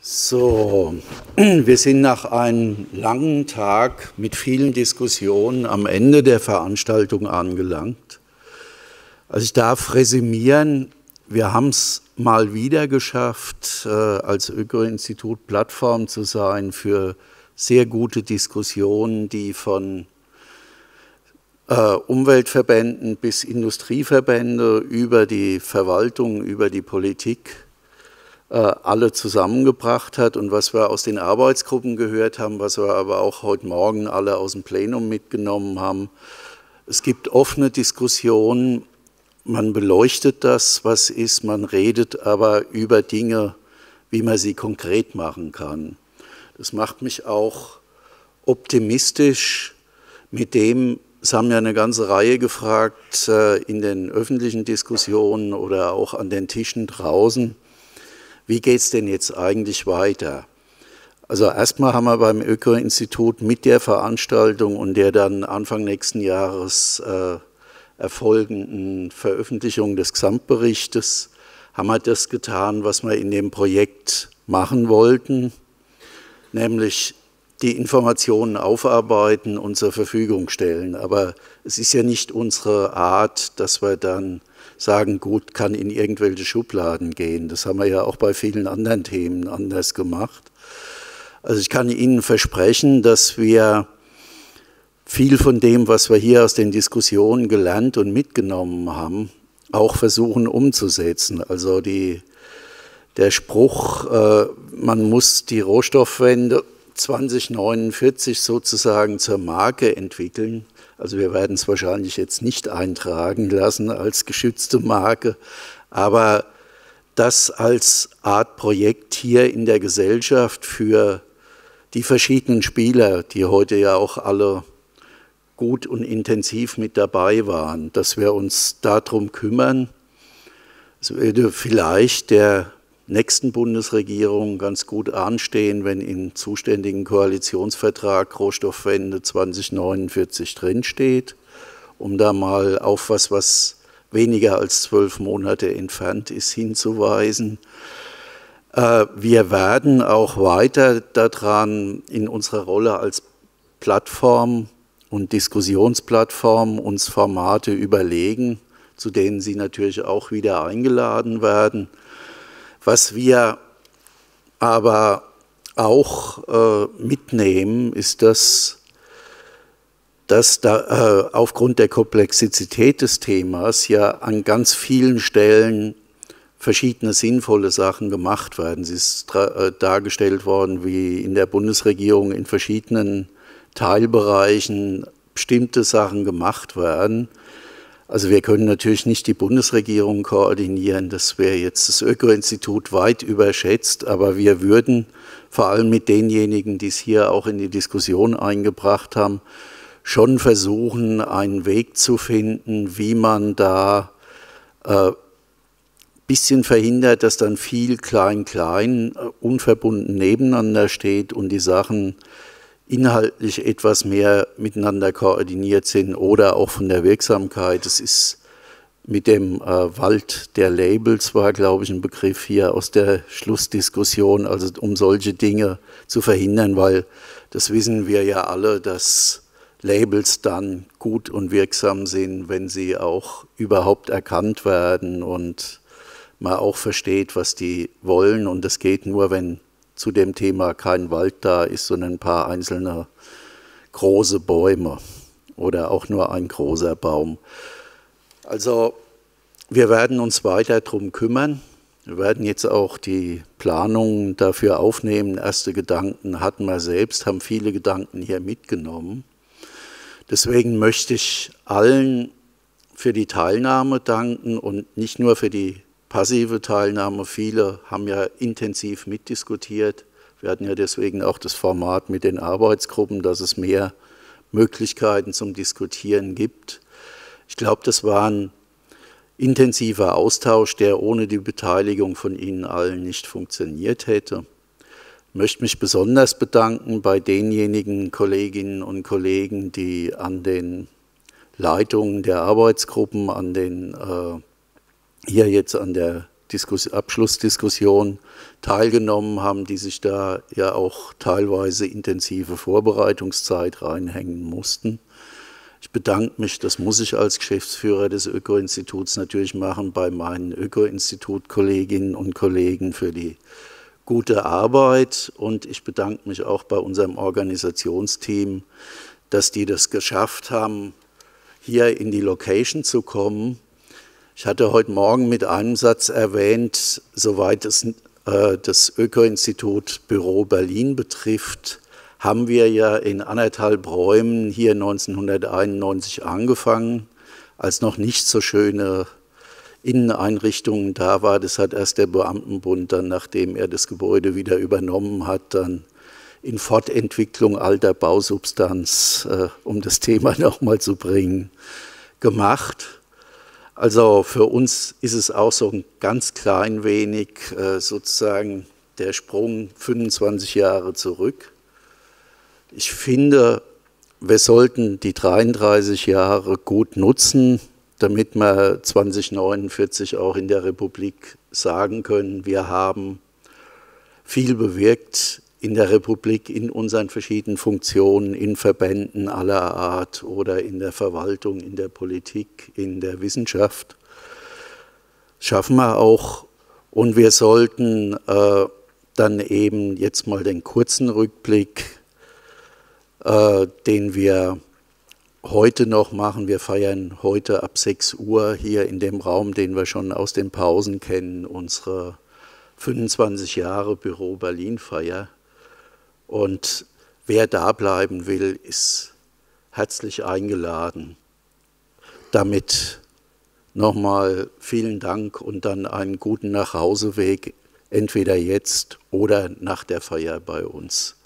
So, wir sind nach einem langen Tag mit vielen Diskussionen am Ende der Veranstaltung angelangt. Also ich darf resümieren, wir haben es mal wieder geschafft, äh, als Öko-Institut Plattform zu sein für sehr gute Diskussionen, die von äh, Umweltverbänden bis Industrieverbände über die Verwaltung, über die Politik äh, alle zusammengebracht hat und was wir aus den Arbeitsgruppen gehört haben, was wir aber auch heute Morgen alle aus dem Plenum mitgenommen haben. Es gibt offene Diskussionen, man beleuchtet das, was ist, man redet aber über Dinge, wie man sie konkret machen kann. Das macht mich auch optimistisch mit dem, es haben ja eine ganze Reihe gefragt äh, in den öffentlichen Diskussionen oder auch an den Tischen draußen, wie geht es denn jetzt eigentlich weiter? Also erstmal haben wir beim Öko-Institut mit der Veranstaltung und der dann Anfang nächsten Jahres äh, erfolgenden Veröffentlichung des Gesamtberichtes, haben wir das getan, was wir in dem Projekt machen wollten, nämlich die Informationen aufarbeiten und zur Verfügung stellen. Aber es ist ja nicht unsere Art, dass wir dann sagen, gut kann in irgendwelche Schubladen gehen. Das haben wir ja auch bei vielen anderen Themen anders gemacht. Also ich kann Ihnen versprechen, dass wir viel von dem, was wir hier aus den Diskussionen gelernt und mitgenommen haben, auch versuchen umzusetzen. Also die, der Spruch, äh, man muss die Rohstoffwende 2049 sozusagen zur Marke entwickeln. Also wir werden es wahrscheinlich jetzt nicht eintragen lassen als geschützte Marke, aber das als Art Projekt hier in der Gesellschaft für die verschiedenen Spieler, die heute ja auch alle gut und intensiv mit dabei waren, dass wir uns darum kümmern. Es also würde vielleicht der nächsten Bundesregierung ganz gut anstehen, wenn im zuständigen Koalitionsvertrag Rohstoffwende 2049 drinsteht, um da mal auf was, was weniger als zwölf Monate entfernt ist, hinzuweisen. Äh, wir werden auch weiter daran in unserer Rolle als Plattform und Diskussionsplattform uns Formate überlegen, zu denen Sie natürlich auch wieder eingeladen werden. Was wir aber auch äh, mitnehmen, ist, dass, dass da, äh, aufgrund der Komplexität des Themas ja an ganz vielen Stellen verschiedene sinnvolle Sachen gemacht werden. Sie ist äh, dargestellt worden, wie in der Bundesregierung in verschiedenen Teilbereichen bestimmte Sachen gemacht werden. Also wir können natürlich nicht die Bundesregierung koordinieren, das wäre jetzt das Öko-Institut weit überschätzt, aber wir würden vor allem mit denjenigen, die es hier auch in die Diskussion eingebracht haben, schon versuchen, einen Weg zu finden, wie man da äh, bisschen verhindert, dass dann viel Klein-Klein äh, unverbunden nebeneinander steht und die Sachen inhaltlich etwas mehr miteinander koordiniert sind oder auch von der Wirksamkeit. Es ist mit dem äh, Wald der Labels war, glaube ich, ein Begriff hier aus der Schlussdiskussion, also um solche Dinge zu verhindern, weil das wissen wir ja alle, dass Labels dann gut und wirksam sind, wenn sie auch überhaupt erkannt werden und man auch versteht, was die wollen. Und das geht nur, wenn zu dem Thema kein Wald da ist, sondern ein paar einzelne große Bäume oder auch nur ein großer Baum. Also wir werden uns weiter darum kümmern. Wir werden jetzt auch die Planungen dafür aufnehmen. Erste Gedanken hatten wir selbst, haben viele Gedanken hier mitgenommen. Deswegen möchte ich allen für die Teilnahme danken und nicht nur für die passive Teilnahme. Viele haben ja intensiv mitdiskutiert. Wir hatten ja deswegen auch das Format mit den Arbeitsgruppen, dass es mehr Möglichkeiten zum Diskutieren gibt. Ich glaube, das war ein intensiver Austausch, der ohne die Beteiligung von Ihnen allen nicht funktioniert hätte. Ich möchte mich besonders bedanken bei denjenigen Kolleginnen und Kollegen, die an den Leitungen der Arbeitsgruppen, an den äh, hier jetzt an der Diskus Abschlussdiskussion teilgenommen haben, die sich da ja auch teilweise intensive Vorbereitungszeit reinhängen mussten. Ich bedanke mich, das muss ich als Geschäftsführer des Öko-Instituts natürlich machen, bei meinen Öko-Institut-Kolleginnen und Kollegen für die gute Arbeit. Und ich bedanke mich auch bei unserem Organisationsteam, dass die das geschafft haben, hier in die Location zu kommen ich hatte heute Morgen mit einem Satz erwähnt, soweit es äh, das Öko-Institut Büro Berlin betrifft, haben wir ja in anderthalb Räumen hier 1991 angefangen, als noch nicht so schöne Inneneinrichtungen da war. Das hat erst der Beamtenbund dann, nachdem er das Gebäude wieder übernommen hat, dann in Fortentwicklung alter Bausubstanz, äh, um das Thema nochmal zu bringen, gemacht. Also für uns ist es auch so ein ganz klein wenig äh, sozusagen der Sprung 25 Jahre zurück. Ich finde, wir sollten die 33 Jahre gut nutzen, damit wir 2049 auch in der Republik sagen können, wir haben viel bewirkt in der Republik, in unseren verschiedenen Funktionen, in Verbänden aller Art oder in der Verwaltung, in der Politik, in der Wissenschaft. Schaffen wir auch. Und wir sollten äh, dann eben jetzt mal den kurzen Rückblick, äh, den wir heute noch machen. Wir feiern heute ab 6 Uhr hier in dem Raum, den wir schon aus den Pausen kennen, unsere 25 Jahre Büro Berlin Feier. Und wer da bleiben will, ist herzlich eingeladen. Damit nochmal vielen Dank und dann einen guten Nachhauseweg, entweder jetzt oder nach der Feier bei uns.